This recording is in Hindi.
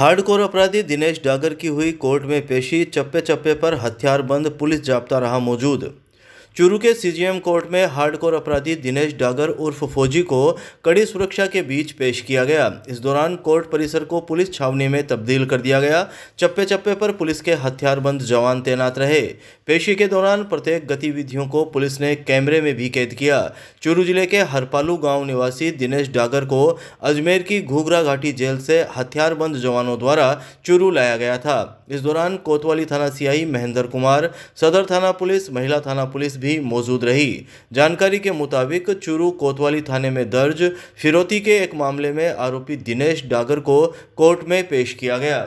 हार्डकोर अपराधी दिनेश डागर की हुई कोर्ट में पेशी चप्पे चप्पे पर हथियारबंद पुलिस जाप्ता रहा मौजूद चुरू के सीजीएम कोर्ट में हार्डकोर अपराधी दिनेश डागर उर्फ फौजी को कड़ी सुरक्षा के बीच पेश किया गया इस दौरान कोर्ट परिसर को पुलिस छावनी में तब्दील कर दिया गया चप्पे चप्पे पर पुलिस के हथियारबंद जवान तैनात रहे पेशी के दौरान प्रत्येक गतिविधियों को पुलिस ने कैमरे में भी कैद किया चुरू जिले के हरपालू गाँव निवासी दिनेश डागर को अजमेर की घूघरा घाटी जेल से हथियारबंद जवानों द्वारा चुरू लाया गया था इस दौरान कोतवाली थाना सीआई महेंद्र कुमार सदर थाना पुलिस महिला थाना पुलिस भी भी मौजूद रही जानकारी के मुताबिक चुरू कोतवाली थाने में दर्ज फिरौती के एक मामले में आरोपी दिनेश डागर को कोर्ट में पेश किया गया